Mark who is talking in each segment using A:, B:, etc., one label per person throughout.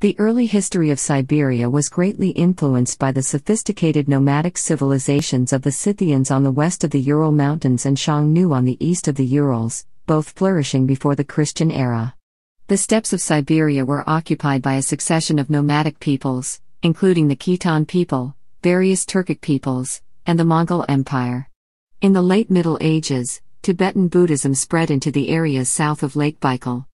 A: The early history of Siberia was greatly influenced by the sophisticated nomadic civilizations of the Scythians on the west of the Ural Mountains and Xiongnu on the east of the Urals, both flourishing before the Christian era. The steppes of Siberia were occupied by a succession of nomadic peoples, including the Khitan people, various Turkic peoples, and the Mongol Empire. In the late Middle Ages, Tibetan Buddhism spread into the areas south of Lake Baikal.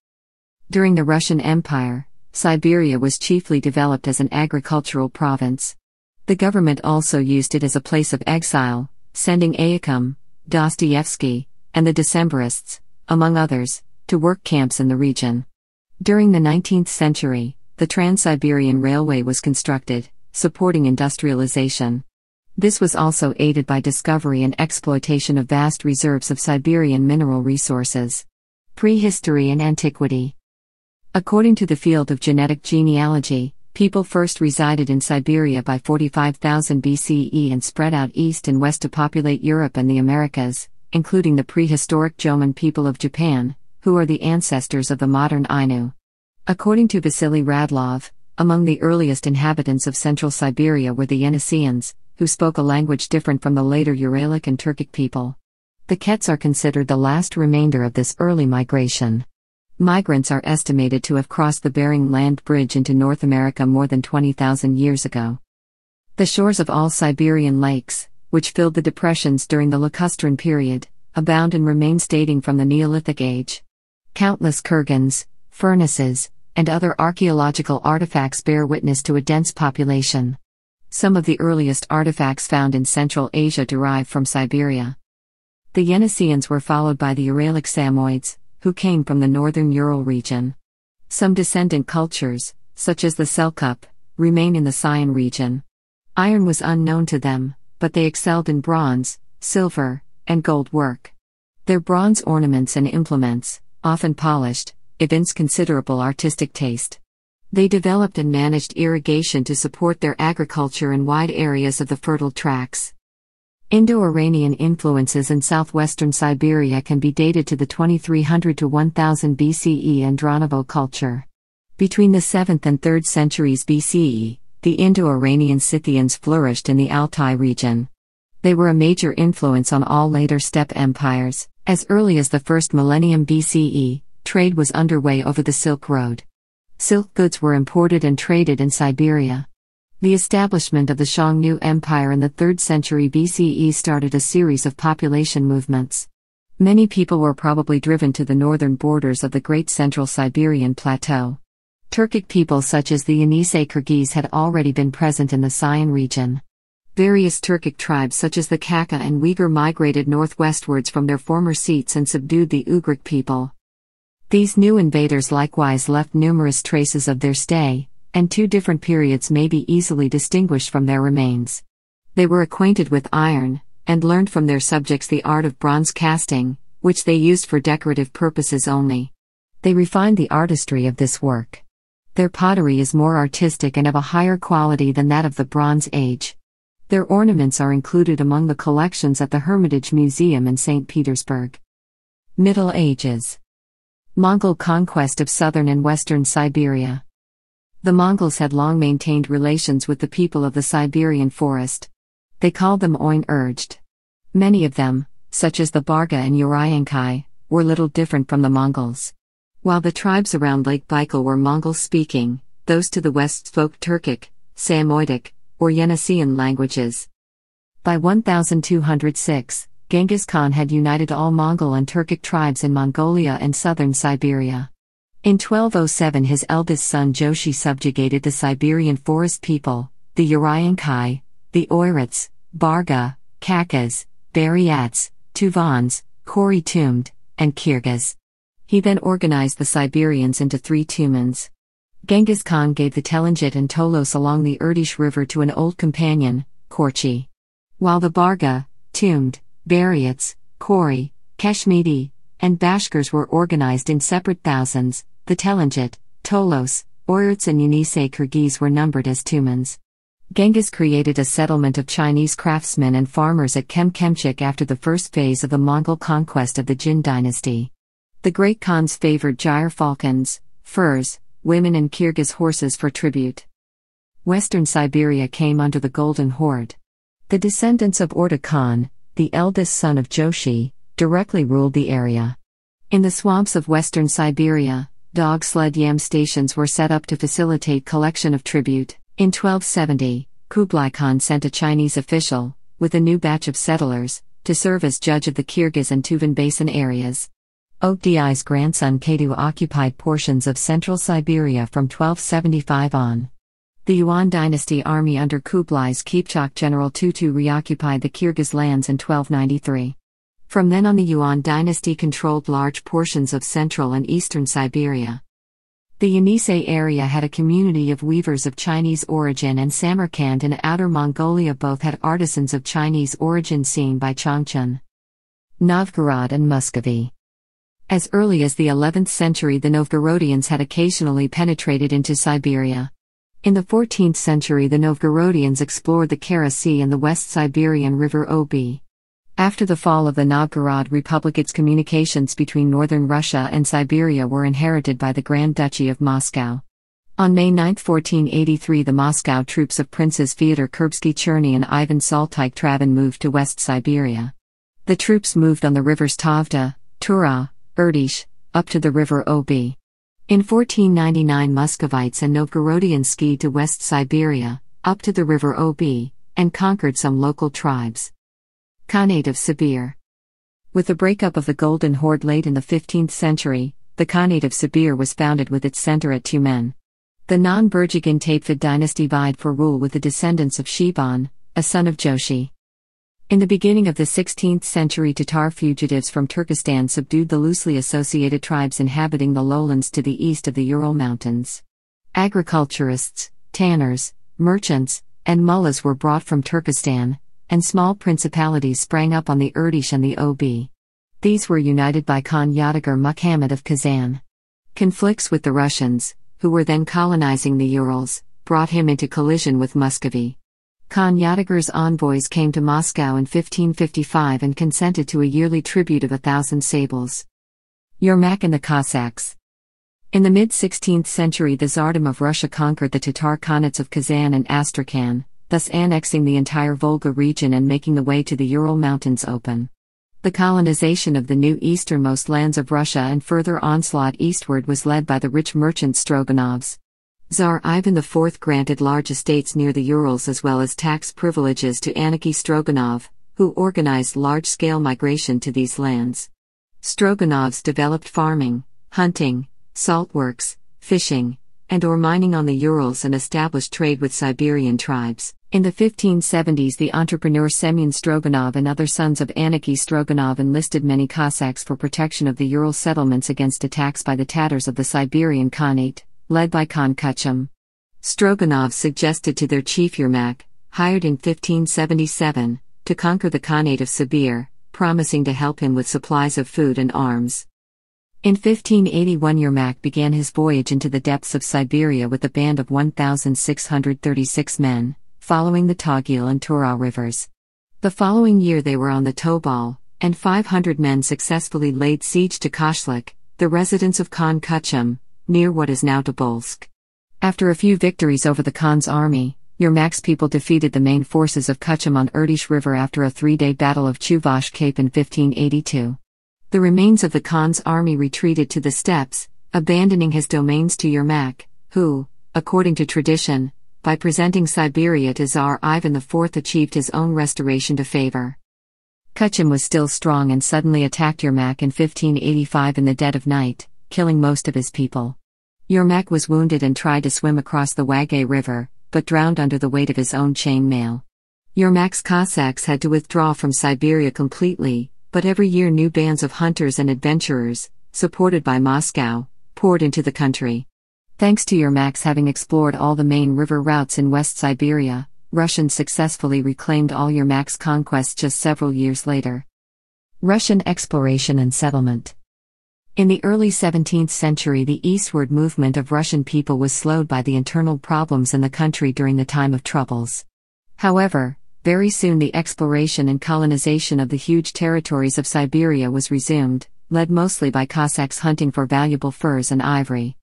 A: During the Russian Empire, Siberia was chiefly developed as an agricultural province. The government also used it as a place of exile, sending Aikum, Dostoevsky, and the Decembrists, among others, to work camps in the region. During the 19th century, the Trans Siberian Railway was constructed, supporting industrialization. This was also aided by discovery and exploitation of vast reserves of Siberian mineral resources. Prehistory and Antiquity According to the field of genetic genealogy, people first resided in Siberia by 45,000 BCE and spread out east and west to populate Europe and the Americas, including the prehistoric Jomon people of Japan, who are the ancestors of the modern Ainu. According to Vasily Radlov, among the earliest inhabitants of central Siberia were the Yeniseians, who spoke a language different from the later Uralic and Turkic people. The Kets are considered the last remainder of this early migration. Migrants are estimated to have crossed the Bering Land Bridge into North America more than 20,000 years ago. The shores of all Siberian lakes, which filled the depressions during the Lacustrine period, abound and remain dating from the Neolithic age. Countless kurgans, furnaces, and other archaeological artifacts bear witness to a dense population. Some of the earliest artifacts found in Central Asia derive from Siberia. The Yeniseians were followed by the Uralic Samoids, who came from the northern Ural region. Some descendant cultures, such as the Selkup, remain in the Sion region. Iron was unknown to them, but they excelled in bronze, silver, and gold work. Their bronze ornaments and implements, often polished, evince considerable artistic taste. They developed and managed irrigation to support their agriculture in wide areas of the fertile tracts. Indo Iranian influences in southwestern Siberia can be dated to the 2300 to 1000 BCE Andronovo culture. Between the 7th and 3rd centuries BCE, the Indo Iranian Scythians flourished in the Altai region. They were a major influence on all later steppe empires. As early as the first millennium BCE, trade was underway over the Silk Road. Silk goods were imported and traded in Siberia. The establishment of the Xiongnu Empire in the 3rd century BCE started a series of population movements. Many people were probably driven to the northern borders of the Great Central Siberian Plateau. Turkic people such as the Yenisei Kyrgyz had already been present in the Sayan region. Various Turkic tribes such as the Kaka and Uyghur migrated northwestwards from their former seats and subdued the Ugric people. These new invaders likewise left numerous traces of their stay, and two different periods may be easily distinguished from their remains. They were acquainted with iron, and learned from their subjects the art of bronze casting, which they used for decorative purposes only. They refined the artistry of this work. Their pottery is more artistic and of a higher quality than that of the Bronze Age. Their ornaments are included among the collections at the Hermitage Museum in St. Petersburg. Middle Ages Mongol conquest of southern and western Siberia. The Mongols had long maintained relations with the people of the Siberian forest. They called them Oin Urged. Many of them, such as the Barga and Uriankai, were little different from the Mongols. While the tribes around Lake Baikal were Mongol speaking, those to the west spoke Turkic, Samoydic, or Yeniseian languages. By 1206, Genghis Khan had united all Mongol and Turkic tribes in Mongolia and southern Siberia. In 1207, his eldest son Joshi subjugated the Siberian forest people, the Uriankai, the Oirats, Barga, Kakas, Bariats, Tuvans, Khori and Kyrgyz. He then organized the Siberians into three tumans. Genghis Khan gave the Telangit and Tolos along the Irtysh River to an old companion, Korchi. While the Barga, Tumd, Bariats, Kory, Kashmiri, and Bashkirs were organized in separate thousands, the Telangit, Tolos, Oyurts, and Yenisei Kyrgyz were numbered as Tumans. Genghis created a settlement of Chinese craftsmen and farmers at Kemkemchik after the first phase of the Mongol conquest of the Jin dynasty. The great Khans favored gyre falcons, furs, women, and Kyrgyz horses for tribute. Western Siberia came under the Golden Horde. The descendants of Orta Khan, the eldest son of Joshi, directly ruled the area. In the swamps of western Siberia, Dog sled yam stations were set up to facilitate collection of tribute. In 1270, Kublai Khan sent a Chinese official, with a new batch of settlers, to serve as judge of the Kyrgyz and Tuvan Basin areas. Ogdi's grandson Kadu occupied portions of central Siberia from 1275 on. The Yuan dynasty army under Kublai's Kipchak general Tutu reoccupied the Kyrgyz lands in 1293. From then on, the Yuan dynasty controlled large portions of central and eastern Siberia. The Yenisei area had a community of weavers of Chinese origin, and Samarkand and Outer Mongolia both had artisans of Chinese origin seen by Changchun, Novgorod, and Muscovy. As early as the 11th century, the Novgorodians had occasionally penetrated into Siberia. In the 14th century, the Novgorodians explored the Kara Sea and the West Siberian River Obi. After the fall of the Novgorod Republic, its communications between northern Russia and Siberia were inherited by the Grand Duchy of Moscow. On May 9, 1483, the Moscow troops of Princes Fyodor Kurbsky Cherny and Ivan Saltyk Travin moved to West Siberia. The troops moved on the rivers Tavda, Tura, Irtysh, up to the river Ob. In 1499, Muscovites and Novgorodians skied to West Siberia, up to the river Ob, and conquered some local tribes. Khanate of Sibir. With the breakup of the Golden Horde late in the 15th century, the Khanate of Sibir was founded with its center at Tumen. The non-Burjigan Taitvid dynasty vied for rule with the descendants of Shiban, a son of Joshi. In the beginning of the 16th century Tatar fugitives from Turkestan subdued the loosely associated tribes inhabiting the lowlands to the east of the Ural Mountains. Agriculturists, tanners, merchants, and mullahs were brought from Turkestan, and small principalities sprang up on the Irtysh and the OB. These were united by Khan Yadigar Mukhammed of Kazan. Conflicts with the Russians, who were then colonizing the Urals, brought him into collision with Muscovy. Khan Yadigar's envoys came to Moscow in 1555 and consented to a yearly tribute of a thousand sables. Yermak and the Cossacks. In the mid 16th century, the Tsardom of Russia conquered the Tatar Khanates of Kazan and Astrakhan thus annexing the entire Volga region and making the way to the Ural Mountains open. The colonization of the new easternmost lands of Russia and further onslaught eastward was led by the rich merchant Stroganovs. Tsar Ivan IV granted large estates near the Urals as well as tax privileges to Aniki Stroganov, who organized large scale migration to these lands. Stroganovs developed farming, hunting, salt works, fishing, and or mining on the Urals and established trade with Siberian tribes. In the 1570s the entrepreneur Semyon Stroganov and other sons of Aniki Stroganov enlisted many Cossacks for protection of the Ural settlements against attacks by the Tatars of the Siberian Khanate, led by Khan Kuchum. Stroganov suggested to their chief Yermak, hired in 1577, to conquer the Khanate of Sibir, promising to help him with supplies of food and arms. In 1581 Yermak began his voyage into the depths of Siberia with a band of 1,636 men, following the Tagil and Tural rivers. The following year they were on the Tobol, and 500 men successfully laid siege to Koshlik, the residence of Khan Kuchum, near what is now Tobolsk. After a few victories over the Khan's army, Yermak's people defeated the main forces of Kuchum on Irtysh River after a three-day battle of Chuvash Cape in 1582 the remains of the Khan's army retreated to the steppes, abandoning his domains to Yermak, who, according to tradition, by presenting Siberia to Tsar Ivan IV achieved his own restoration to favor. Kuchum was still strong and suddenly attacked Yermak in 1585 in the dead of night, killing most of his people. Yermak was wounded and tried to swim across the Wagay River, but drowned under the weight of his own chain mail. Yermak's Cossacks had to withdraw from Siberia completely, but every year new bands of hunters and adventurers, supported by Moscow, poured into the country. Thanks to your Max having explored all the main river routes in West Siberia, Russians successfully reclaimed all your Max conquests just several years later. Russian exploration and settlement. In the early 17th century, the eastward movement of Russian people was slowed by the internal problems in the country during the time of troubles. However, very soon the exploration and colonization of the huge territories of Siberia was resumed, led mostly by Cossacks hunting for valuable furs and ivory.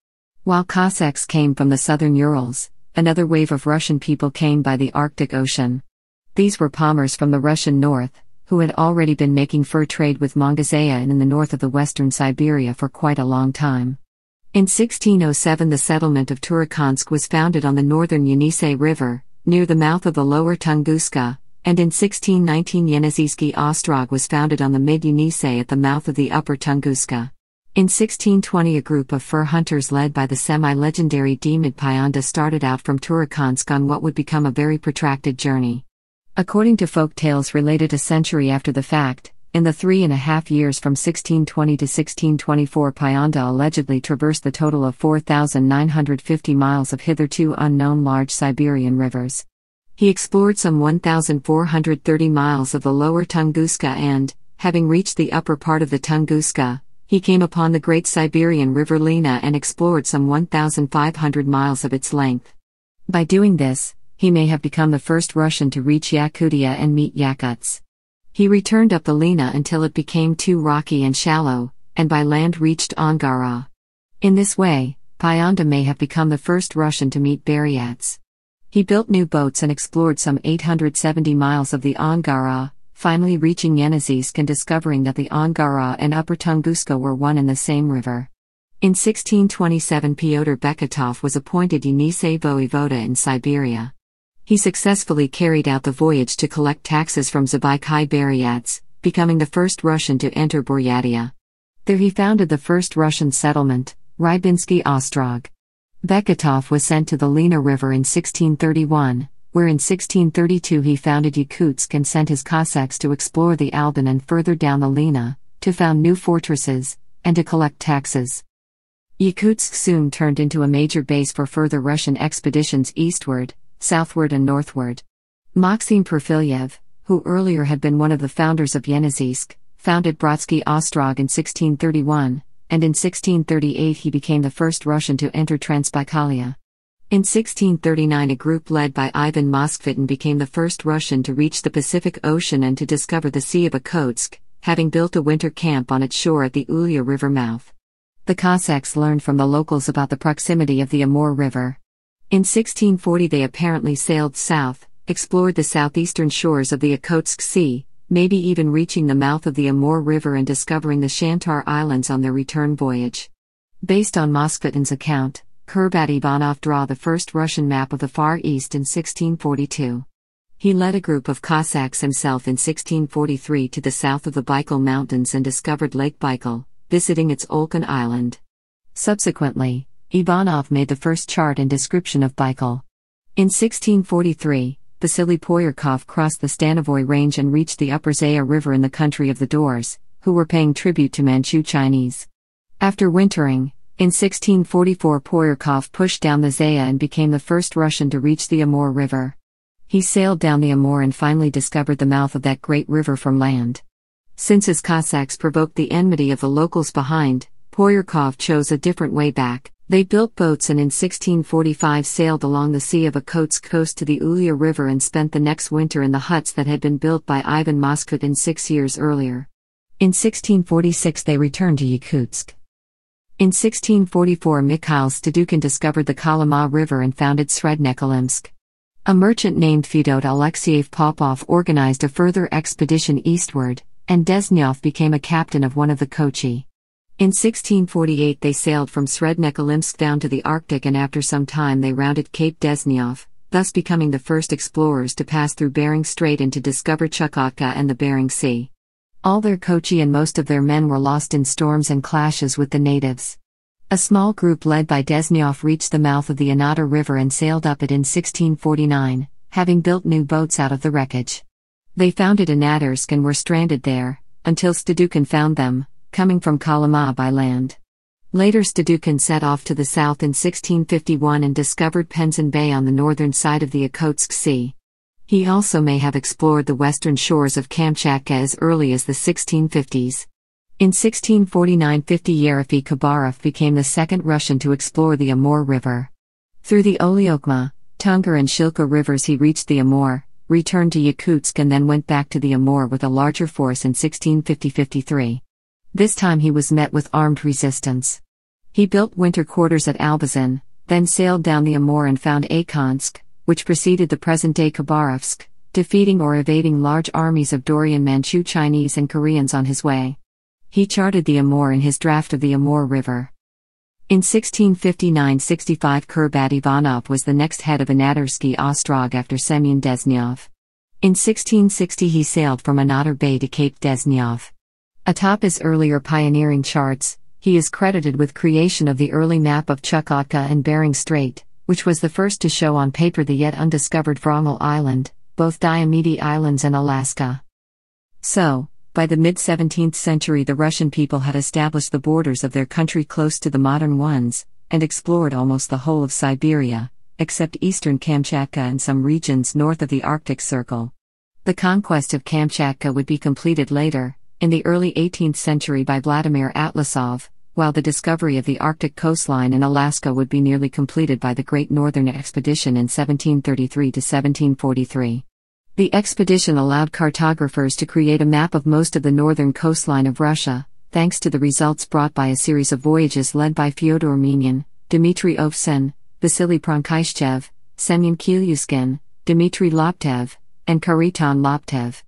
A: While Cossacks came from the southern Urals, another wave of Russian people came by the Arctic Ocean. These were palmers from the Russian north, who had already been making fur trade with Mongolia and in the north of the western Siberia for quite a long time. In 1607 the settlement of Turakansk was founded on the northern Yenisei River, near the mouth of the lower Tunguska, and in 1619 Yeniseyski Ostrog was founded on the mid Yenisei at the mouth of the upper Tunguska. In 1620 a group of fur hunters led by the semi-legendary Demid Pyanda started out from Turakansk on what would become a very protracted journey. According to folk tales related a century after the fact, in the three and a half years from 1620 to 1624, Payanda allegedly traversed the total of 4,950 miles of hitherto unknown large Siberian rivers. He explored some 1,430 miles of the lower Tunguska and, having reached the upper part of the Tunguska, he came upon the great Siberian river Lena and explored some 1,500 miles of its length. By doing this, he may have become the first Russian to reach Yakutia and meet Yakuts. He returned up the Lena until it became too rocky and shallow, and by land reached Angara. In this way, Pyanda may have become the first Russian to meet Baryats. He built new boats and explored some 870 miles of the Angara, finally reaching Yeniseisk and discovering that the Angara and Upper Tunguska were one and the same river. In 1627 Pyotr Beketov was appointed Yenisei Voivoda in Siberia. He successfully carried out the voyage to collect taxes from Zabaykai Baryats, becoming the first Russian to enter Buryatia. There he founded the first Russian settlement, Rybinsky Ostrog. Beketov was sent to the Lena River in 1631, where in 1632 he founded Yakutsk and sent his Cossacks to explore the Alban and further down the Lena, to found new fortresses, and to collect taxes. Yakutsk soon turned into a major base for further Russian expeditions eastward, southward and northward. Maxim Perfilyev, who earlier had been one of the founders of Yeniseisk, founded Brodsky Ostrog in 1631, and in 1638 he became the first Russian to enter Transbaikalia. In 1639, a group led by Ivan Moskvitin became the first Russian to reach the Pacific Ocean and to discover the Sea of Okhotsk, having built a winter camp on its shore at the Ulya River mouth. The Cossacks learned from the locals about the proximity of the Amur River. In 1640, they apparently sailed south, explored the southeastern shores of the Okhotsk Sea, maybe even reaching the mouth of the Amur River and discovering the Shantar Islands on their return voyage. Based on Moskvitin's account, Kurbat Ivanov drew the first Russian map of the Far East in 1642. He led a group of Cossacks himself in 1643 to the south of the Baikal Mountains and discovered Lake Baikal, visiting its Olkhan Island. Subsequently, Ivanov made the first chart and description of Baikal. In 1643, Vasily Poyarkov crossed the Stanovoy Range and reached the upper Zaya River in the country of the Doors, who were paying tribute to Manchu Chinese. After wintering, in 1644 Poyarkov pushed down the Zaya and became the first Russian to reach the Amur River. He sailed down the Amur and finally discovered the mouth of that great river from land. Since his Cossacks provoked the enmity of the locals behind, Poyarkov chose a different way back, they built boats and in 1645 sailed along the Sea of Okhotsk coast to the Ulia River and spent the next winter in the huts that had been built by Ivan Moskut in six years earlier. In 1646 they returned to Yakutsk. In 1644 Mikhail Stadukin discovered the Kalama River and founded Srednekolimsk. A merchant named Fedot Alexeyev Popov organized a further expedition eastward, and Desnyov became a captain of one of the Kochi. In 1648 they sailed from Srednekolymsk down to the Arctic and after some time they rounded Cape Desnyov, thus becoming the first explorers to pass through Bering Strait and to discover Chukotka and the Bering Sea. All their Kochi and most of their men were lost in storms and clashes with the natives. A small group led by Desnyov reached the mouth of the Anata River and sailed up it in 1649, having built new boats out of the wreckage. They founded Anatersk and were stranded there, until Stadukin found them, coming from Kalama by land. Later Stadukin set off to the south in 1651 and discovered Penzin Bay on the northern side of the Okhotsk Sea. He also may have explored the western shores of Kamchatka as early as the 1650s. In 1649 50 Yerofey Khabarov became the second Russian to explore the Amur River. Through the Olyokma, Tungar and Shilka rivers he reached the Amur, returned to Yakutsk and then went back to the Amur with a larger force in 1650-53. This time he was met with armed resistance. He built winter quarters at Albazan, then sailed down the Amur and found Akonsk, which preceded the present-day Khabarovsk, defeating or evading large armies of Dorian Manchu Chinese and Koreans on his way. He charted the Amur in his draft of the Amur River. In 1659-65 Kurbat Ivanov was the next head of Anatolsky Ostrog after Semyon Desnyov. In 1660 he sailed from Anator Bay to Cape Desnyov. Atop his earlier pioneering charts, he is credited with creation of the early map of Chukotka and Bering Strait, which was the first to show on paper the yet undiscovered Wrangel Island, both Diomede Islands and Alaska. So, by the mid 17th century, the Russian people had established the borders of their country close to the modern ones, and explored almost the whole of Siberia, except eastern Kamchatka and some regions north of the Arctic Circle. The conquest of Kamchatka would be completed later, in the early 18th century by Vladimir Atlasov, while the discovery of the Arctic coastline in Alaska would be nearly completed by the Great Northern Expedition in 1733 to 1743. The expedition allowed cartographers to create a map of most of the northern coastline of Russia, thanks to the results brought by a series of voyages led by Fyodor Men'yan, Dmitry Ovsen, Vasily Pronkhyshchev, Semyon Kilyuskin, Dmitry Loptev, and Kariton Loptev.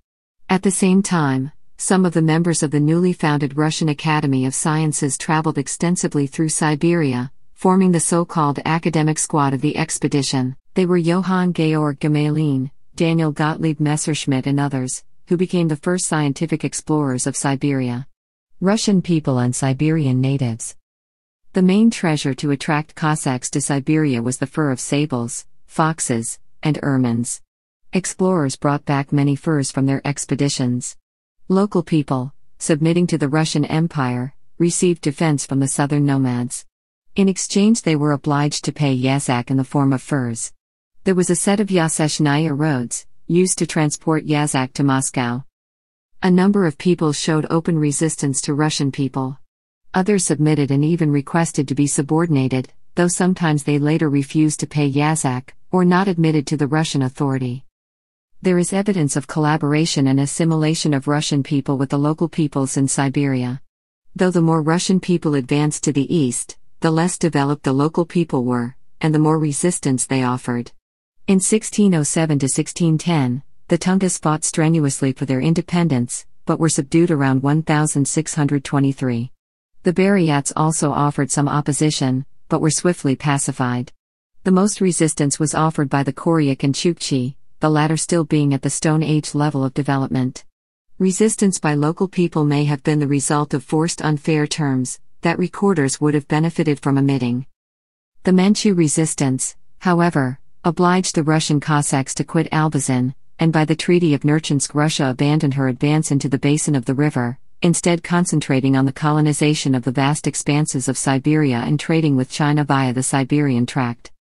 A: At the same time, some of the members of the newly founded Russian Academy of Sciences traveled extensively through Siberia, forming the so called academic squad of the expedition. They were Johann Georg Gmelin, Daniel Gottlieb Messerschmitt, and others, who became the first scientific explorers of Siberia. Russian people and Siberian natives. The main treasure to attract Cossacks to Siberia was the fur of sables, foxes, and ermines. Explorers brought back many furs from their expeditions. Local people, submitting to the Russian Empire, received defense from the southern nomads. In exchange, they were obliged to pay Yazak in the form of furs. There was a set of Yaseshnaya roads, used to transport Yazak to Moscow. A number of people showed open resistance to Russian people. Others submitted and even requested to be subordinated, though sometimes they later refused to pay Yazak, or not admitted to the Russian authority there is evidence of collaboration and assimilation of Russian people with the local peoples in Siberia. Though the more Russian people advanced to the east, the less developed the local people were, and the more resistance they offered. In 1607 to 1610, the Tungus fought strenuously for their independence, but were subdued around 1623. The Buryats also offered some opposition, but were swiftly pacified. The most resistance was offered by the Koryak and Chukchi, the latter still being at the Stone Age level of development. Resistance by local people may have been the result of forced unfair terms that recorders would have benefited from omitting. The Manchu resistance, however, obliged the Russian Cossacks to quit Albazin, and by the Treaty of Nerchinsk, Russia abandoned her advance into the basin of the river, instead concentrating on the colonization of the vast expanses of Siberia and trading with China via the Siberian Tract.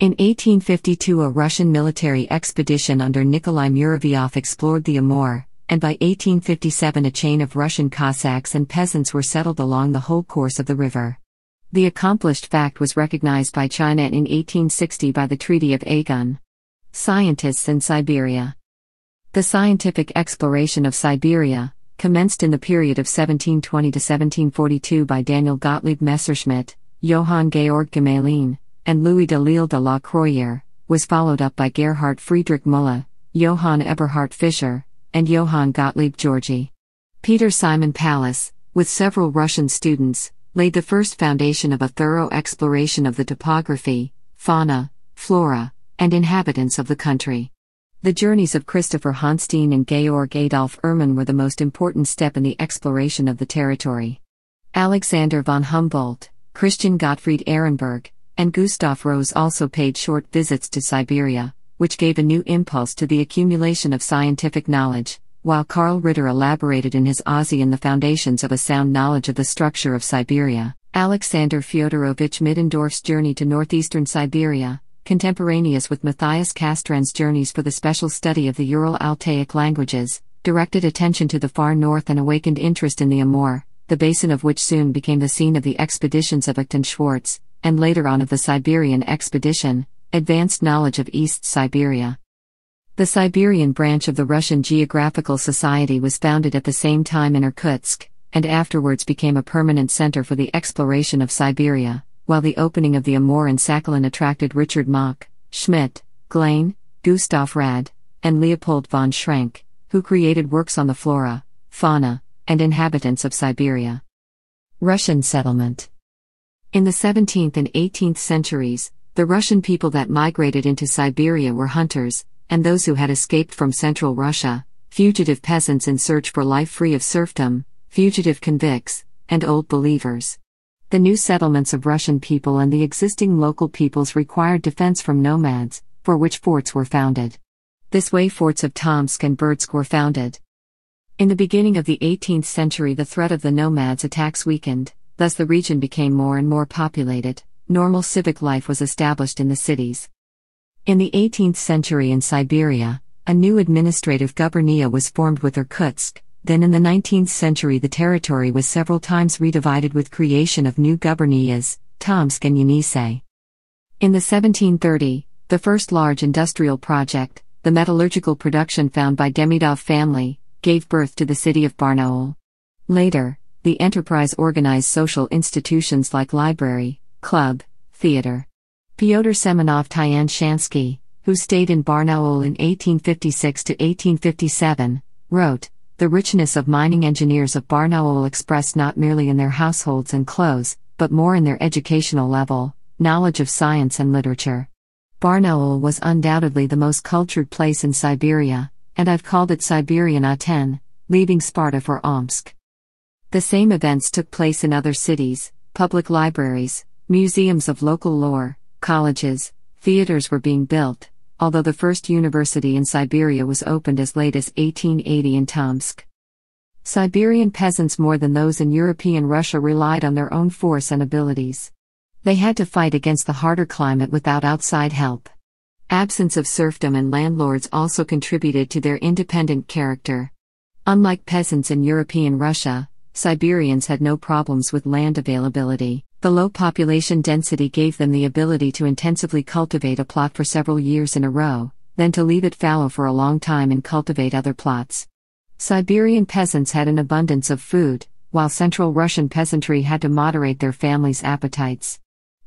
A: In 1852, a Russian military expedition under Nikolai Muravyov explored the Amur, and by 1857, a chain of Russian Cossacks and peasants were settled along the whole course of the river. The accomplished fact was recognized by China in 1860 by the Treaty of Aegon. Scientists in Siberia. The scientific exploration of Siberia, commenced in the period of 1720 to 1742 by Daniel Gottlieb Messerschmitt, Johann Georg Gmelin, and Louis Delisle de la Croix, was followed up by Gerhard Friedrich Müller, Johann Eberhard Fischer, and Johann Gottlieb Georgi. Peter Simon Pallas, with several Russian students, laid the first foundation of a thorough exploration of the topography, fauna, flora, and inhabitants of the country. The journeys of Christopher Hanstein and Georg Adolf Ehrman were the most important step in the exploration of the territory. Alexander von Humboldt, Christian Gottfried Ehrenberg, and Gustav Rose also paid short visits to Siberia, which gave a new impulse to the accumulation of scientific knowledge, while Karl Ritter elaborated in his Aussie in the foundations of a sound knowledge of the structure of Siberia. Alexander Fyodorovich Middendorf's journey to northeastern Siberia, contemporaneous with Matthias Castran's journeys for the special study of the Ural Altaic languages, directed attention to the far north and awakened interest in the Amur, the basin of which soon became the scene of the expeditions of Acht Schwartz, and later on of the Siberian expedition, advanced knowledge of East Siberia. The Siberian branch of the Russian Geographical Society was founded at the same time in Irkutsk, and afterwards became a permanent center for the exploration of Siberia, while the opening of the Amur and Sakhalin attracted Richard Mach, Schmidt, Glane, Gustav Rad, and Leopold von Schrenck, who created works on the flora, fauna, and inhabitants of Siberia. Russian settlement in the 17th and 18th centuries, the Russian people that migrated into Siberia were hunters, and those who had escaped from central Russia, fugitive peasants in search for life free of serfdom, fugitive convicts, and old believers. The new settlements of Russian people and the existing local peoples required defense from nomads, for which forts were founded. This way, forts of Tomsk and Birdsk were founded. In the beginning of the 18th century, the threat of the nomads' attacks weakened. Thus, the region became more and more populated, normal civic life was established in the cities. In the 18th century in Siberia, a new administrative gubernia was formed with Irkutsk, then in the 19th century the territory was several times redivided with creation of new gubernias: Tomsk and Yenisei. In the 1730, the first large industrial project, the metallurgical production found by Demidov family, gave birth to the city of Barnaul. Later, the enterprise organized social institutions like library, club, theater. Pyotr Semenov Tyanshansky, who stayed in Barnaul in 1856 to 1857, wrote, The richness of mining engineers of Barnaul expressed not merely in their households and clothes, but more in their educational level, knowledge of science and literature. Barnaul was undoubtedly the most cultured place in Siberia, and I've called it Siberian Aten, leaving Sparta for Omsk. The same events took place in other cities, public libraries, museums of local lore, colleges, theaters were being built, although the first university in Siberia was opened as late as 1880 in Tomsk. Siberian peasants more than those in European Russia relied on their own force and abilities. They had to fight against the harder climate without outside help. Absence of serfdom and landlords also contributed to their independent character. Unlike peasants in European Russia, Siberians had no problems with land availability. The low population density gave them the ability to intensively cultivate a plot for several years in a row, then to leave it fallow for a long time and cultivate other plots. Siberian peasants had an abundance of food, while Central Russian peasantry had to moderate their families' appetites.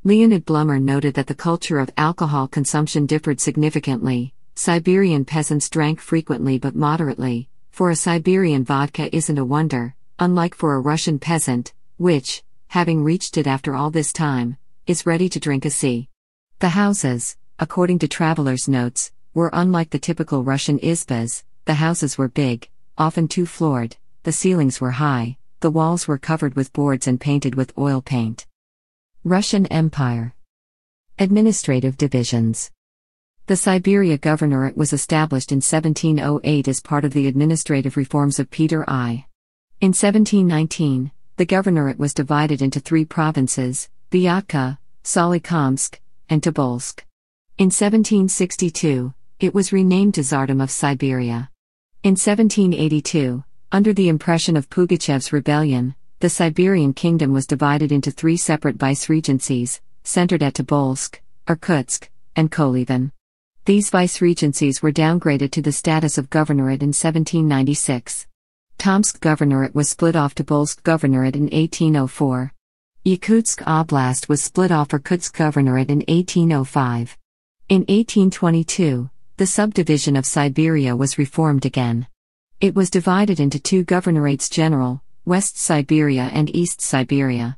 A: Leonid Blummer noted that the culture of alcohol consumption differed significantly. Siberian peasants drank frequently but moderately, for a Siberian vodka isn't a wonder, unlike for a Russian peasant, which, having reached it after all this time, is ready to drink a sea. The houses, according to travelers' notes, were unlike the typical Russian izbas, the houses were big, often two floored, the ceilings were high, the walls were covered with boards and painted with oil paint. Russian Empire Administrative Divisions The Siberia Governorate was established in 1708 as part of the administrative reforms of Peter I. In 1719, the governorate was divided into three provinces Vyatka, Solikamsk, and Tobolsk. In 1762, it was renamed to Tsardom of Siberia. In 1782, under the impression of Pugachev's rebellion, the Siberian kingdom was divided into three separate regencies, centered at Tobolsk, Irkutsk, and Kolivan. These regencies were downgraded to the status of governorate in 1796. Tomsk Governorate was split off to Bolsk Governorate in 1804. Yakutsk Oblast was split off Irkutsk Governorate in 1805. In 1822, the subdivision of Siberia was reformed again. It was divided into two governorates general, West Siberia and East Siberia.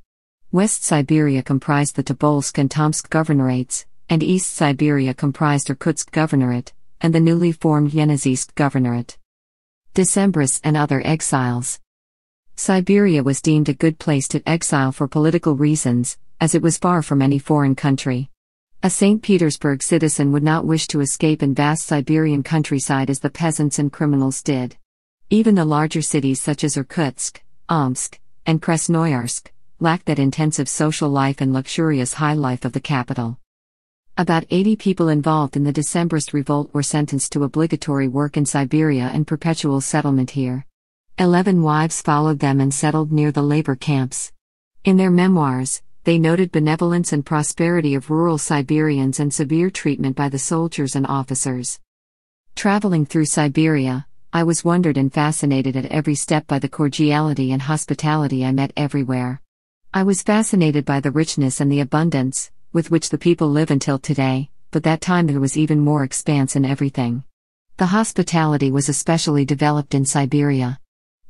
A: West Siberia comprised the Tobolsk and Tomsk governorates, and East Siberia comprised Irkutsk Governorate, and the newly formed Yeniseisk Governorate. Decembrists, and other exiles. Siberia was deemed a good place to exile for political reasons, as it was far from any foreign country. A St. Petersburg citizen would not wish to escape in vast Siberian countryside as the peasants and criminals did. Even the larger cities such as Irkutsk, Omsk, and Krasnoyarsk lacked that intensive social life and luxurious high life of the capital. About 80 people involved in the Decembrist revolt were sentenced to obligatory work in Siberia and perpetual settlement here. Eleven wives followed them and settled near the labor camps. In their memoirs, they noted benevolence and prosperity of rural Siberians and severe treatment by the soldiers and officers. Traveling through Siberia, I was wondered and fascinated at every step by the cordiality and hospitality I met everywhere. I was fascinated by the richness and the abundance, with which the people live until today, but that time there was even more expanse in everything. The hospitality was especially developed in Siberia.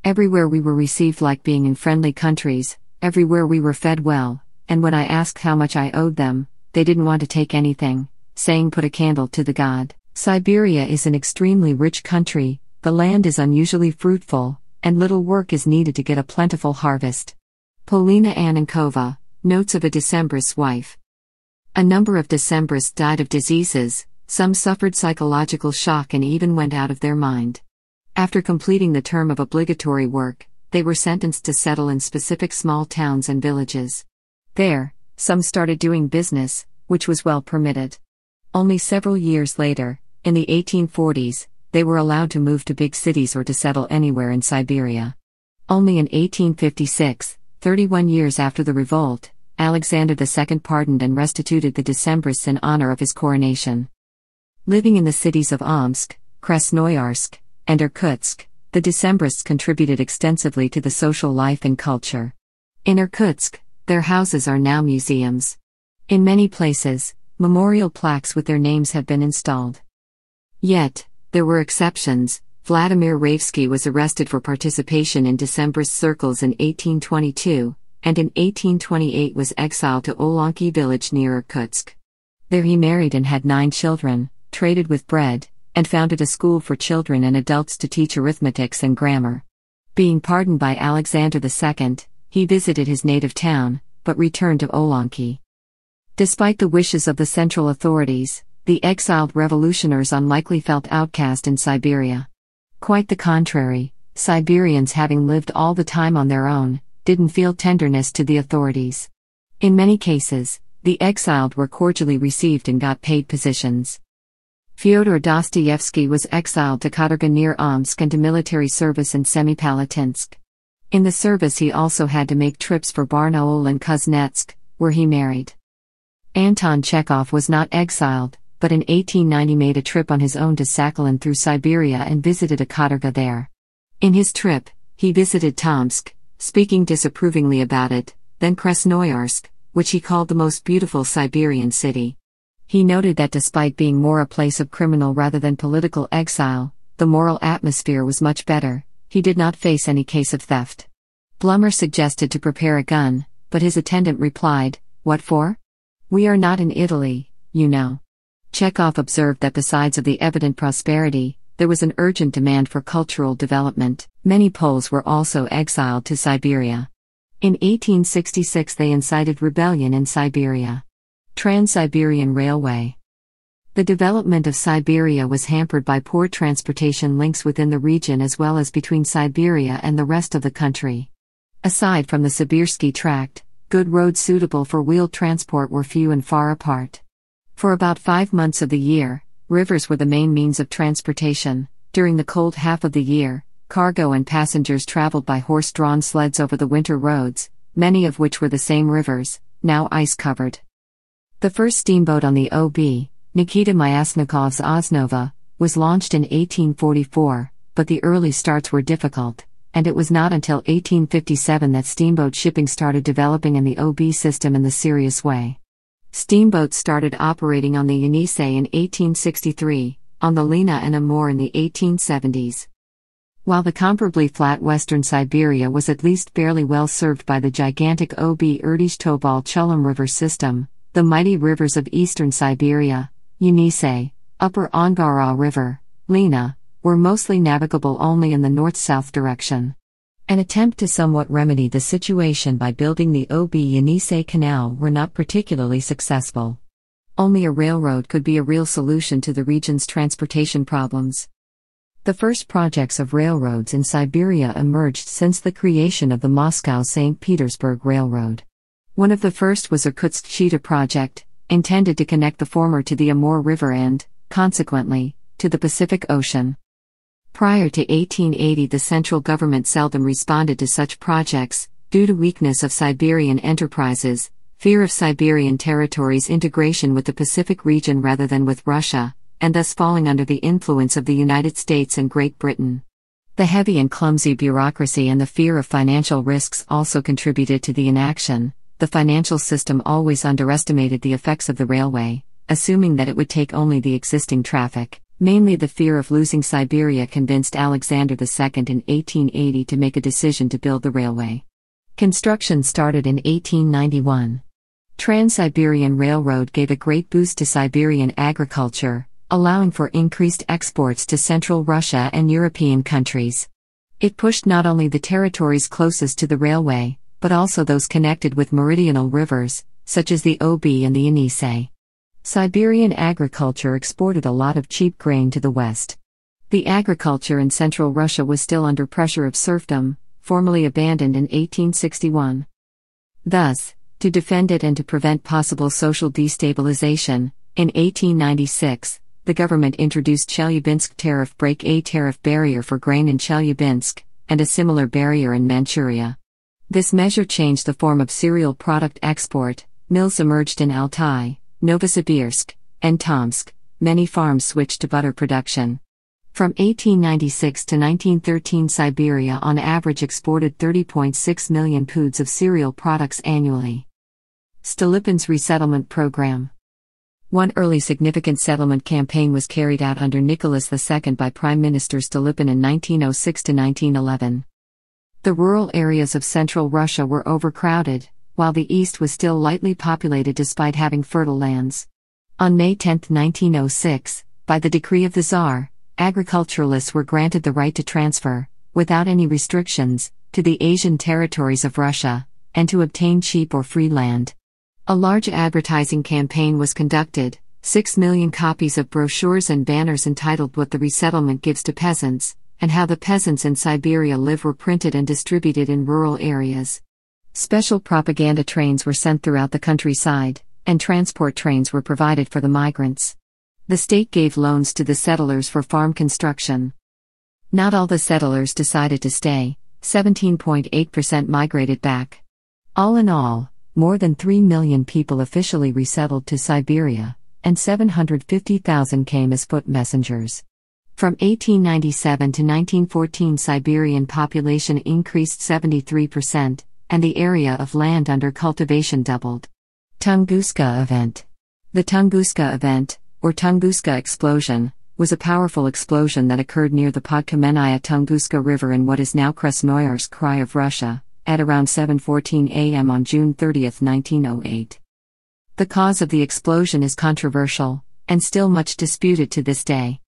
A: Everywhere we were received like being in friendly countries, everywhere we were fed well, and when I asked how much I owed them, they didn't want to take anything, saying, Put a candle to the God. Siberia is an extremely rich country, the land is unusually fruitful, and little work is needed to get a plentiful harvest. Polina Annenkova, Notes of a December's Wife. A number of Decembrists died of diseases, some suffered psychological shock and even went out of their mind. After completing the term of obligatory work, they were sentenced to settle in specific small towns and villages. There, some started doing business, which was well permitted. Only several years later, in the 1840s, they were allowed to move to big cities or to settle anywhere in Siberia. Only in 1856, 31 years after the revolt, Alexander II pardoned and restituted the Decembrists in honor of his coronation. Living in the cities of Omsk, Krasnoyarsk, and Irkutsk, the Decembrists contributed extensively to the social life and culture. In Irkutsk, their houses are now museums. In many places, memorial plaques with their names have been installed. Yet, there were exceptions. Vladimir Ravsky was arrested for participation in Decembrist circles in 1822, and in 1828 was exiled to Olonki village near Irkutsk. There he married and had nine children, traded with bread, and founded a school for children and adults to teach arithmetics and grammar. Being pardoned by Alexander II, he visited his native town, but returned to Olonki. Despite the wishes of the central authorities, the exiled revolutionaries unlikely felt outcast in Siberia. Quite the contrary, Siberians having lived all the time on their own, didn't feel tenderness to the authorities. In many cases, the exiled were cordially received and got paid positions. Fyodor Dostoevsky was exiled to Katarga near Omsk and to military service in Semipalatinsk. In the service, he also had to make trips for Barnaul and Kuznetsk, where he married. Anton Chekhov was not exiled, but in 1890 made a trip on his own to Sakhalin through Siberia and visited a katarga there. In his trip, he visited Tomsk, speaking disapprovingly about it, then Krasnoyarsk, which he called the most beautiful Siberian city. He noted that despite being more a place of criminal rather than political exile, the moral atmosphere was much better, he did not face any case of theft. Blummer suggested to prepare a gun, but his attendant replied, What for? We are not in Italy, you know. Chekhov observed that besides of the evident prosperity, there was an urgent demand for cultural development. Many Poles were also exiled to Siberia. In 1866, they incited rebellion in Siberia. Trans Siberian Railway. The development of Siberia was hampered by poor transportation links within the region as well as between Siberia and the rest of the country. Aside from the Sibirsky Tract, good roads suitable for wheeled transport were few and far apart. For about five months of the year, rivers were the main means of transportation. During the cold half of the year, cargo and passengers traveled by horse drawn sleds over the winter roads, many of which were the same rivers, now ice covered. The first steamboat on the OB, Nikita Myasnikov's Osnova, was launched in 1844, but the early starts were difficult, and it was not until 1857 that steamboat shipping started developing in the OB system in the serious way. Steamboats started operating on the Yenisei in 1863, on the Lena and Amur in the 1870s. While the comparably flat western Siberia was at least fairly well served by the gigantic Ob Erdizh Tobol Chelum River system, the mighty rivers of eastern Siberia, Yenisei, Upper Angara River, Lena, were mostly navigable only in the north south direction. An attempt to somewhat remedy the situation by building the OB Yenisei Canal were not particularly successful. Only a railroad could be a real solution to the region's transportation problems. The first projects of railroads in Siberia emerged since the creation of the Moscow St. Petersburg Railroad. One of the first was Irkutsk Chita project, intended to connect the former to the Amur River and, consequently, to the Pacific Ocean. Prior to 1880, the central government seldom responded to such projects, due to weakness of Siberian enterprises, fear of Siberian territories' integration with the Pacific region rather than with Russia, and thus falling under the influence of the United States and Great Britain. The heavy and clumsy bureaucracy and the fear of financial risks also contributed to the inaction. The financial system always underestimated the effects of the railway, assuming that it would take only the existing traffic. Mainly the fear of losing Siberia convinced Alexander II in 1880 to make a decision to build the railway. Construction started in 1891. Trans Siberian Railroad gave a great boost to Siberian agriculture, allowing for increased exports to Central Russia and European countries. It pushed not only the territories closest to the railway, but also those connected with meridional rivers, such as the Ob and the Yenisei. Siberian agriculture exported a lot of cheap grain to the West. The agriculture in central Russia was still under pressure of serfdom, formally abandoned in 1861. Thus, to defend it and to prevent possible social destabilization, in 1896, the government introduced Chelyabinsk tariff break a tariff barrier for grain in Chelyabinsk, and a similar barrier in Manchuria. This measure changed the form of cereal product export, mills emerged in Altai, Novosibirsk, and Tomsk, many farms switched to butter production. From 1896 to 1913, Siberia on average exported 30.6 million poods of cereal products annually. Stolypin's resettlement program. One early significant settlement campaign was carried out under Nicholas II by Prime Minister Stolypin in 1906 to 1911. The rural areas of central Russia were overcrowded while the East was still lightly populated despite having fertile lands. On May 10, 1906, by the decree of the Tsar, agriculturalists were granted the right to transfer, without any restrictions, to the Asian territories of Russia, and to obtain cheap or free land. A large advertising campaign was conducted, 6 million copies of brochures and banners entitled What the Resettlement Gives to Peasants, and How the Peasants in Siberia Live were printed and distributed in rural areas. Special propaganda trains were sent throughout the countryside, and transport trains were provided for the migrants. The state gave loans to the settlers for farm construction. Not all the settlers decided to stay, 17.8% migrated back. All in all, more than 3 million people officially resettled to Siberia, and 750,000 came as foot messengers. From 1897 to 1914, Siberian population increased 73%, and the area of land under cultivation doubled. Tunguska Event The Tunguska Event, or Tunguska Explosion, was a powerful explosion that occurred near the Podkamenaya Tunguska River in what is now Krasnoyarsk Krai of Russia, at around 7.14 am on June 30, 1908. The cause of the explosion is controversial, and still much disputed to this day.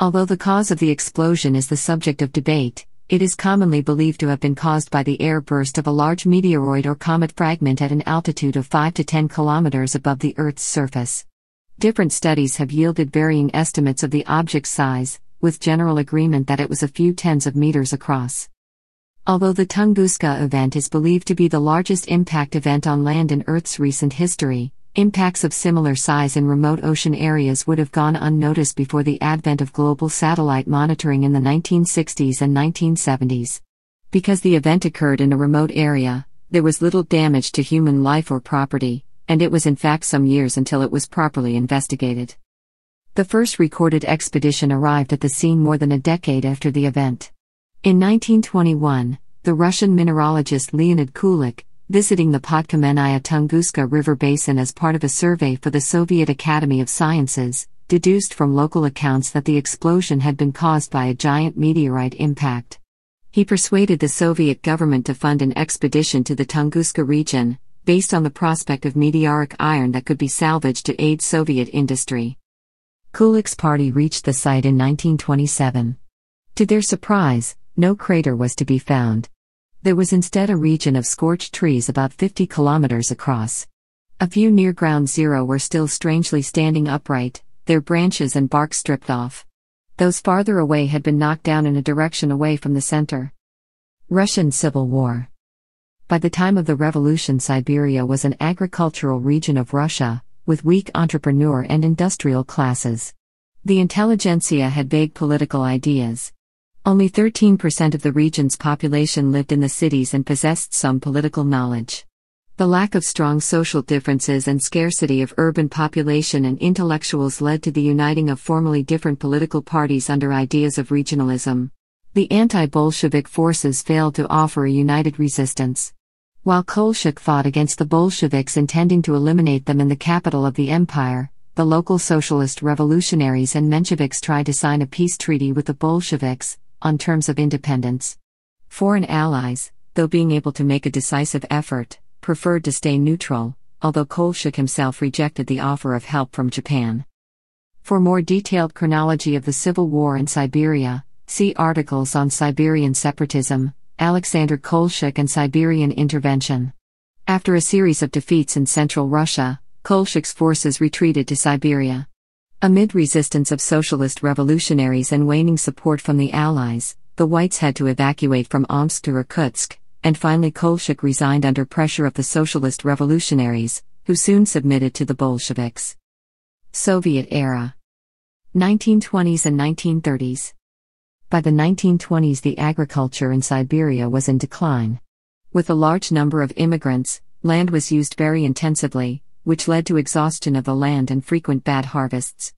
A: Although the cause of the explosion is the subject of debate, it is commonly believed to have been caused by the air burst of a large meteoroid or comet fragment at an altitude of 5 to 10 kilometers above the Earth's surface. Different studies have yielded varying estimates of the object's size, with general agreement that it was a few tens of meters across. Although the Tunguska event is believed to be the largest impact event on land in Earth's recent history, Impacts of similar size in remote ocean areas would have gone unnoticed before the advent of global satellite monitoring in the 1960s and 1970s. Because the event occurred in a remote area, there was little damage to human life or property, and it was in fact some years until it was properly investigated. The first recorded expedition arrived at the scene more than a decade after the event. In 1921, the Russian mineralogist Leonid Kulik, visiting the Podkamenaya Tunguska River Basin as part of a survey for the Soviet Academy of Sciences, deduced from local accounts that the explosion had been caused by a giant meteorite impact. He persuaded the Soviet government to fund an expedition to the Tunguska region, based on the prospect of meteoric iron that could be salvaged to aid Soviet industry. Kulik's party reached the site in 1927. To their surprise, no crater was to be found. There was instead a region of scorched trees about 50 kilometers across. A few near ground zero were still strangely standing upright, their branches and bark stripped off. Those farther away had been knocked down in a direction away from the center. Russian Civil War. By the time of the revolution, Siberia was an agricultural region of Russia, with weak entrepreneur and industrial classes. The intelligentsia had vague political ideas. Only 13% of the region's population lived in the cities and possessed some political knowledge. The lack of strong social differences and scarcity of urban population and intellectuals led to the uniting of formerly different political parties under ideas of regionalism. The anti Bolshevik forces failed to offer a united resistance. While Kolchak fought against the Bolsheviks intending to eliminate them in the capital of the empire, the local socialist revolutionaries and Mensheviks tried to sign a peace treaty with the Bolsheviks, on terms of independence. Foreign allies, though being able to make a decisive effort, preferred to stay neutral, although Kolchak himself rejected the offer of help from Japan. For more detailed chronology of the civil war in Siberia, see articles on Siberian separatism, Alexander Kolchak and Siberian intervention. After a series of defeats in central Russia, Kolchak's forces retreated to Siberia. Amid resistance of socialist revolutionaries and waning support from the Allies, the Whites had to evacuate from Omsk to Irkutsk, and finally Kolchak resigned under pressure of the socialist revolutionaries, who soon submitted to the Bolsheviks. Soviet era 1920s and 1930s. By the 1920s, the agriculture in Siberia was in decline. With a large number of immigrants, land was used very intensively, which led to exhaustion of the land and frequent bad harvests.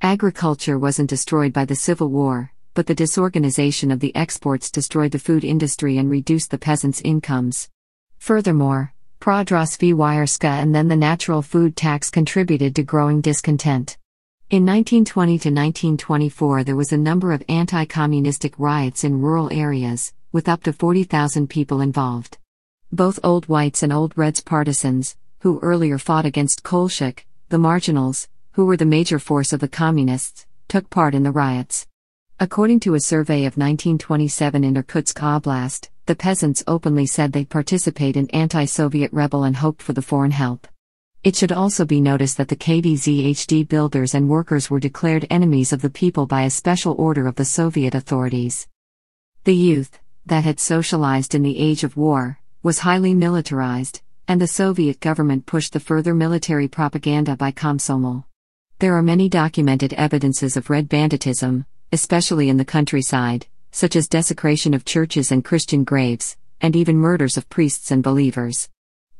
A: Agriculture wasn't destroyed by the Civil War, but the disorganization of the exports destroyed the food industry and reduced the peasants' incomes. Furthermore, Prodras v. Wierska and then the natural food tax contributed to growing discontent. In 1920 to 1924, there was a number of anti communistic riots in rural areas, with up to 40,000 people involved. Both old whites and old reds partisans, who earlier fought against Kolchak, the marginals, who were the major force of the communists, took part in the riots. According to a survey of 1927 in Irkutsk Oblast, the peasants openly said they participate in anti Soviet rebel and hoped for the foreign help. It should also be noticed that the KDZHD builders and workers were declared enemies of the people by a special order of the Soviet authorities. The youth, that had socialized in the age of war, was highly militarized, and the Soviet government pushed the further military propaganda by Komsomol. There are many documented evidences of red banditism, especially in the countryside, such as desecration of churches and Christian graves, and even murders of priests and believers.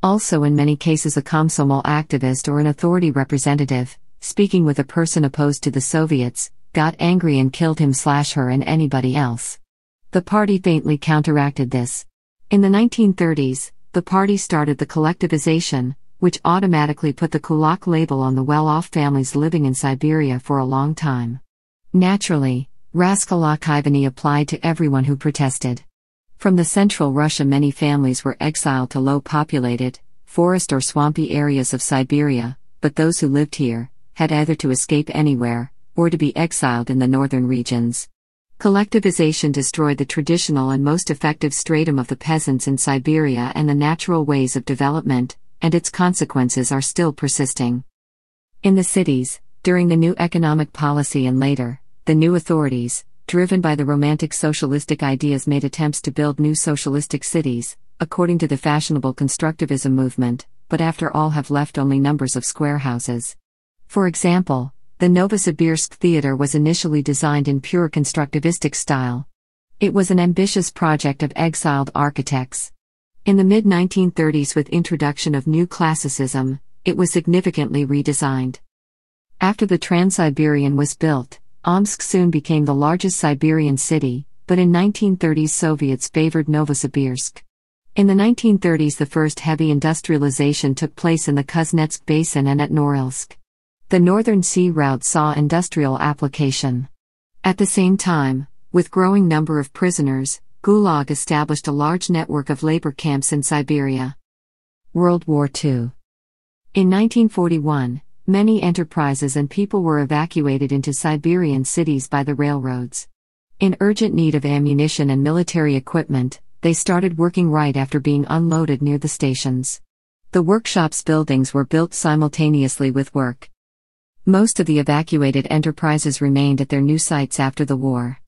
A: Also, in many cases, a Komsomol activist or an authority representative, speaking with a person opposed to the Soviets, got angry and killed him/slash her and anybody else. The party faintly counteracted this. In the 1930s, the party started the collectivization, which automatically put the kulak label on the well off families living in Siberia for a long time. Naturally, Raskolakivany applied to everyone who protested. From the central Russia, many families were exiled to low populated, forest or swampy areas of Siberia, but those who lived here had either to escape anywhere or to be exiled in the northern regions. Collectivization destroyed the traditional and most effective stratum of the peasants in Siberia and the natural ways of development, and its consequences are still persisting. In the cities, during the new economic policy and later, the new authorities, driven by the romantic socialistic ideas, made attempts to build new socialistic cities, according to the fashionable constructivism movement, but after all have left only numbers of square houses. For example, the Novosibirsk Theater was initially designed in pure constructivistic style. It was an ambitious project of exiled architects. In the mid 1930s, with introduction of new classicism, it was significantly redesigned. After the Trans Siberian was built, Omsk soon became the largest Siberian city, but in 1930s Soviets favored Novosibirsk. In the 1930s the first heavy industrialization took place in the Kuznetsk basin and at Norilsk the Northern Sea Route saw industrial application. At the same time, with growing number of prisoners, Gulag established a large network of labor camps in Siberia. World War II In 1941, many enterprises and people were evacuated into Siberian cities by the railroads. In urgent need of ammunition and military equipment, they started working right after being unloaded near the stations. The workshops buildings were built simultaneously with work. Most of the evacuated enterprises remained at their new sites after the war.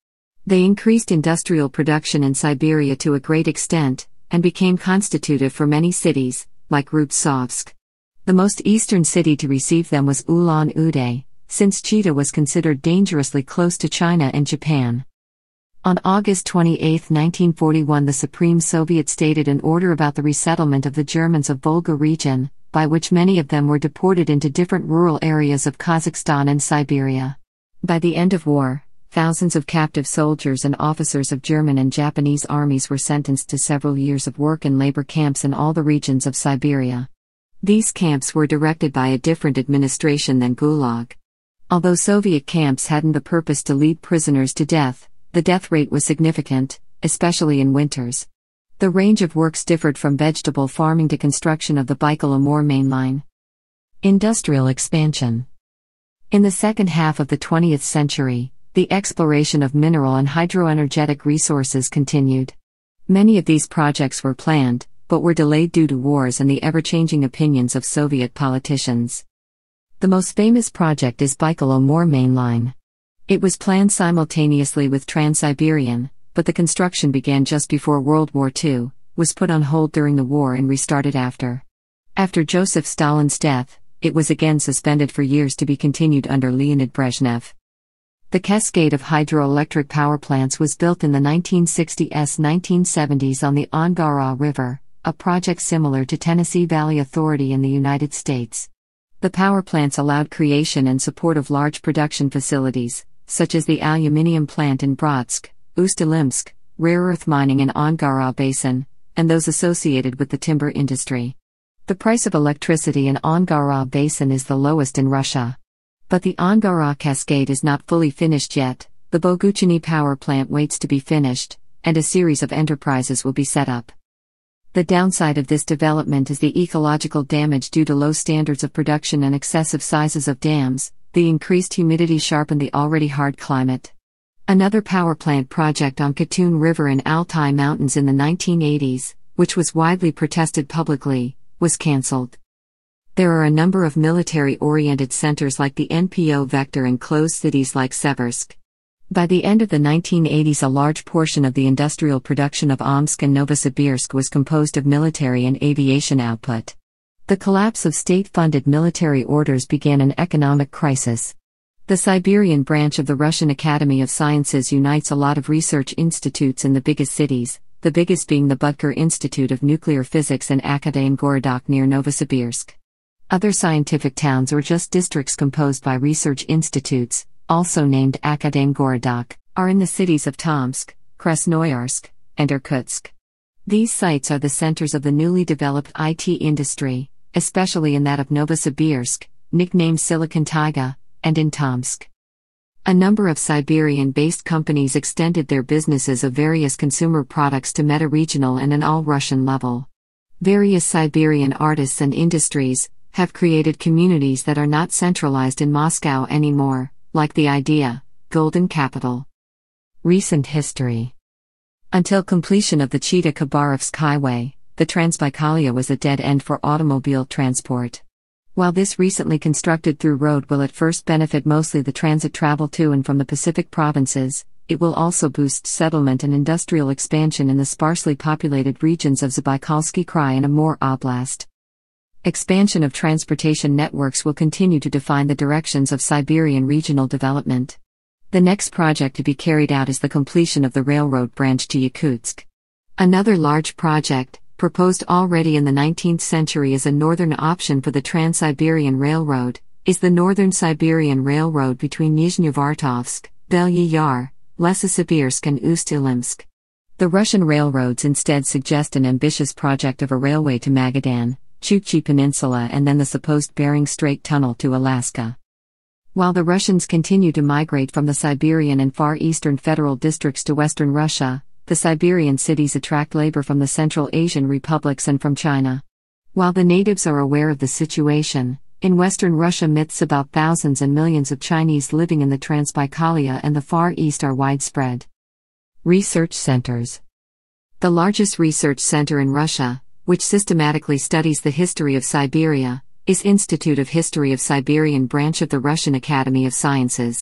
A: They increased industrial production in Siberia to a great extent, and became constitutive for many cities, like Rubtsovsk. The most eastern city to receive them was Ulan Ude, since Chita was considered dangerously close to China and Japan. On August 28, 1941, the Supreme Soviet stated an order about the resettlement of the Germans of Volga region, by which many of them were deported into different rural areas of Kazakhstan and Siberia. By the end of war, thousands of captive soldiers and officers of German and Japanese armies were sentenced to several years of work in labor camps in all the regions of Siberia. These camps were directed by a different administration than Gulag. Although Soviet camps hadn't the purpose to lead prisoners to death, the death rate was significant, especially in winters. The range of works differed from vegetable farming to construction of the Baikal-Amur mainline. Industrial expansion. In the second half of the 20th century, the exploration of mineral and hydroenergetic resources continued. Many of these projects were planned, but were delayed due to wars and the ever changing opinions of Soviet politicians. The most famous project is Baikal Amur Mainline. It was planned simultaneously with Trans Siberian, but the construction began just before World War II, was put on hold during the war and restarted after. After Joseph Stalin's death, it was again suspended for years to be continued under Leonid Brezhnev. The cascade of hydroelectric power plants was built in the 1960s 1970s on the Angara River, a project similar to Tennessee Valley Authority in the United States. The power plants allowed creation and support of large production facilities, such as the aluminium plant in Bratsk, Ustalimsk, rare earth mining in Angara Basin, and those associated with the timber industry. The price of electricity in Angara Basin is the lowest in Russia. But the Angara Cascade is not fully finished yet, the Boguchini power plant waits to be finished, and a series of enterprises will be set up. The downside of this development is the ecological damage due to low standards of production and excessive sizes of dams, the increased humidity sharpen the already hard climate. Another power plant project on Katun River in Altai Mountains in the 1980s, which was widely protested publicly, was cancelled. There are a number of military oriented centers like the NPO Vector and closed cities like Seversk. By the end of the 1980s, a large portion of the industrial production of Omsk and Novosibirsk was composed of military and aviation output. The collapse of state funded military orders began an economic crisis. The Siberian branch of the Russian Academy of Sciences unites a lot of research institutes in the biggest cities, the biggest being the Budker Institute of Nuclear Physics and Akadem Gorodok near Novosibirsk. Other scientific towns or just districts composed by research institutes, also named Akadem Gorodok, are in the cities of Tomsk, Krasnoyarsk, and Irkutsk. These sites are the centers of the newly developed IT industry, especially in that of Novosibirsk, nicknamed Silicon Taiga, and in Tomsk. A number of Siberian based companies extended their businesses of various consumer products to meta regional and an all Russian level. Various Siberian artists and industries have created communities that are not centralized in Moscow anymore, like the idea, Golden Capital. Recent history Until completion of the Chita Khabarovsk Highway, the Transbaikalia was a dead end for automobile transport. While this recently constructed through road will at first benefit mostly the transit travel to and from the Pacific provinces, it will also boost settlement and industrial expansion in the sparsely populated regions of Zabaykalsky Krai and Amur Oblast. Expansion of transportation networks will continue to define the directions of Siberian regional development. The next project to be carried out is the completion of the railroad branch to Yakutsk. Another large project, proposed already in the 19th century as a northern option for the Trans Siberian Railroad, is the Northern Siberian Railroad between Nizhnevartovsk, Belyi Yar, Lesosibirsk, and Uсть-Ilimsk. The Russian railroads instead suggest an ambitious project of a railway to Magadan, Chukchi Peninsula, and then the supposed Bering Strait Tunnel to Alaska. While the Russians continue to migrate from the Siberian and Far Eastern federal districts to Western Russia, the Siberian cities attract labor from the Central Asian republics and from China. While the natives are aware of the situation, in western Russia myths about thousands and millions of Chinese living in the Transbaikalia and the Far East are widespread. Research centers The largest research center in Russia, which systematically studies the history of Siberia, is Institute of History of Siberian branch of the Russian Academy of Sciences.